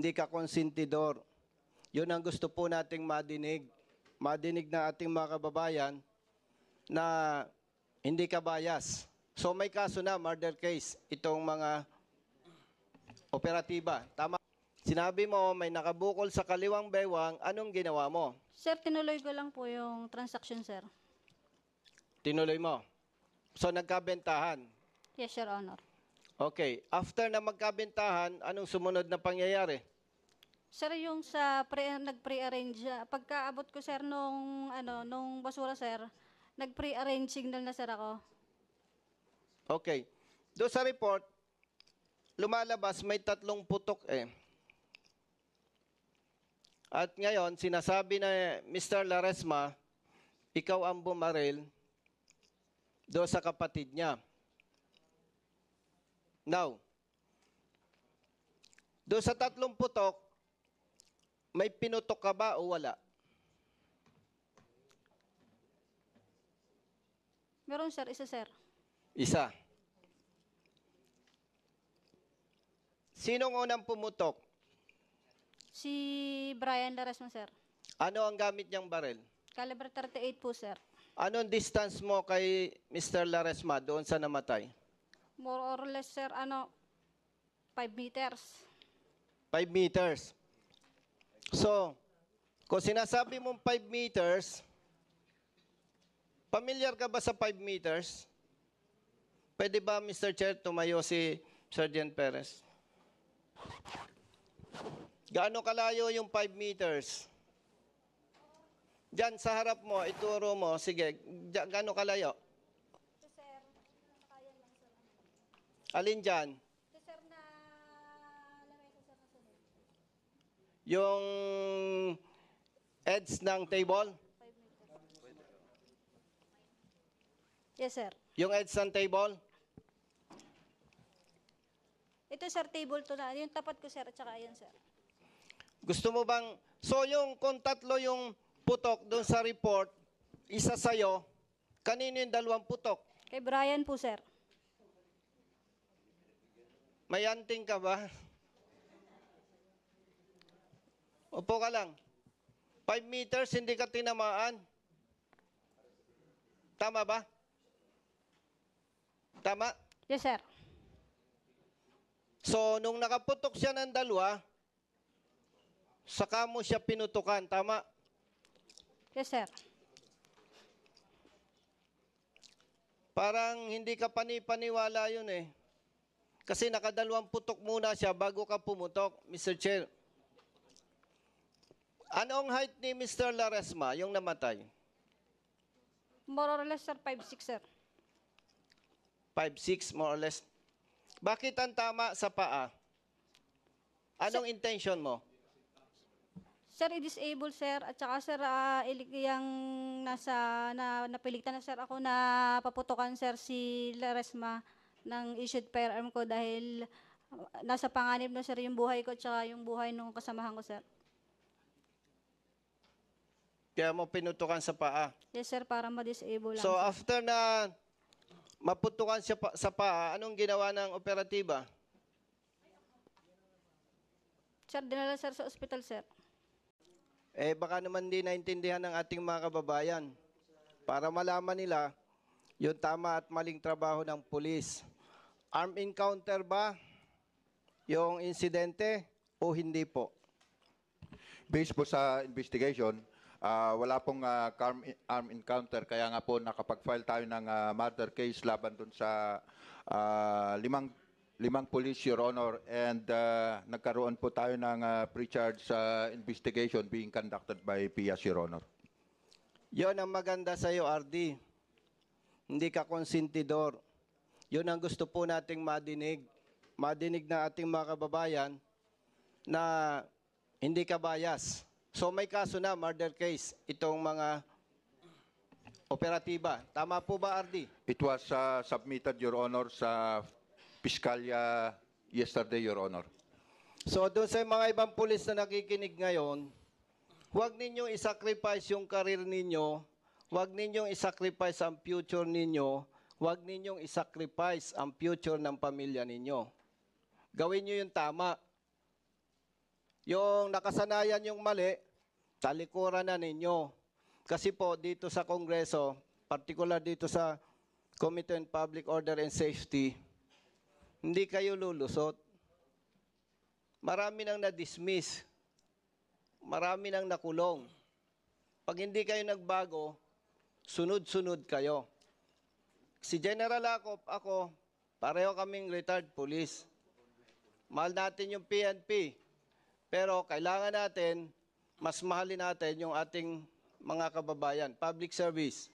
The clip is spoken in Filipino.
hindi ka konsentidor. Yun ang gusto po nating madinig. Madinig na ating mga kababayan na hindi ka bias. So may kaso na, murder case, itong mga operatiba. Tama. Sinabi mo, may nakabukol sa kaliwang bewang, anong ginawa mo? Sir, tinuloy ko lang po yung transaction, sir. Tinuloy mo? So nagkabentahan? Yes, Your Honor. Okay. After na magkabentahan, anong sumunod na pangyayari? Sir, yung sa pre, nag-pre-arrange, pagkaabot ko sir nung, ano, nung basura sir, nag-pre-arrange signal na sir ako. Okay. Do sa report, lumalabas may tatlong putok eh. At ngayon, sinasabi na Mr. Laresma, ikaw ang bumaril do sa kapatid niya. Now, do sa tatlong putok, may pinutok ka ba o wala? Meron sir, isa sir. Isa. Sinong unang pumutok? Si Brian Laresma sir. Ano ang gamit niyang baril? Caliber 38 po sir. Anong distance mo kay Mr. Laresma doon sa namatay? More or less, sir, ano, 5 meters. 5 meters. So, kung sinasabi mong 5 meters, pamilyar ka ba sa 5 meters? Pwede ba, Mr. Chair, tumayo si Sergeant Perez? Gaano kalayo yung 5 meters? Diyan sa harap mo, ituro mo, sige, gaano kalayo? Alin dyan? Ito, sir, na lamesa, sir, nasunod. Yung edge ng table? Yes, sir. Yung edge ng table? Ito, sir, table to na. Yung tapat ko, sir, at saka ayan, sir. Gusto mo bang... So, yung kung tatlo yung putok doon sa report, isa sa'yo, kanino yung dalawang putok? Kay Brian po, sir. Mayanting ka ba? Opo ka lang. 5 meters, hindi ka tinamaan. Tama ba? Tama? Yes, sir. So, nung nakaputok siya ng dalawa, saka mo siya pinutukan. Tama? Yes, sir. Parang hindi ka panipaniwala yun eh. Kasi nakadalawang putok muna siya bago ka pumutok, Mr. Chair. Anong height ni Mr. Laresma, yung namatay? More or less, sir, 5'6", sir. 5'6", more or less. Bakit ang tama sa paa? Anong sir, intention mo? Sir, i-disable, sir. At saka, sir, uh, yung nasa, na, napilitan na, sir, ako na paputukan, sir, si Laresma ng issued firearm ko dahil ah, nasa panganib na sir yung buhay ko at yung buhay ng kasamahan ko sir. Kaya mo pinutukan sa paa. Yes sir, para ma-disable lang. So sir. after na maputukan siya pa, sa paa, anong ginawa ng operatiba? Sir, dinala sir sa ospital sir. Eh baka naman di naintindihan ng ating mga kababayan. Para malaman nila yung tama at maling trabaho ng pulis. Arm encounter ba yung insidente o hindi po? Based po sa investigation, uh, wala pong uh, ah, arm, arm encounter kaya nga po nakapag-file tayo ng uh, murder case laban dun sa uh, limang limang police your honor and uh, nagkaroon po tayo ng uh, pre-charge uh, investigation being conducted by PIAS your honor. Yon ang maganda sa iyo RD hindi ka konsentidor. Yun ang gusto po nating madinig. Madinig na ating mga kababayan na hindi ka bias. So may kaso na, murder case, itong mga operatiba. Tama po ba, RD? It was uh, submitted, Your Honor, sa Piskalya yesterday, Your Honor. So doon sa mga ibang pulis na nakikinig ngayon, huwag ninyo isacrifice yung karir ninyo Huwag ninyong isacrifice ang future ninyo. Huwag ninyong isacrifice ang future ng pamilya ninyo. Gawin nyo yung tama. Yung nakasanayan yung mali, talikuran na ninyo. Kasi po dito sa Kongreso, particular dito sa Committee on Public Order and Safety, hindi kayo lulusot. Marami nang na-dismiss. Marami nang nakulong. Pag hindi kayo nagbago, sunod-sunod kayo. Si General Akop, ako, pareho kaming retired police. Mahal natin yung PNP, pero kailangan natin, mas mahalin natin yung ating mga kababayan, public service.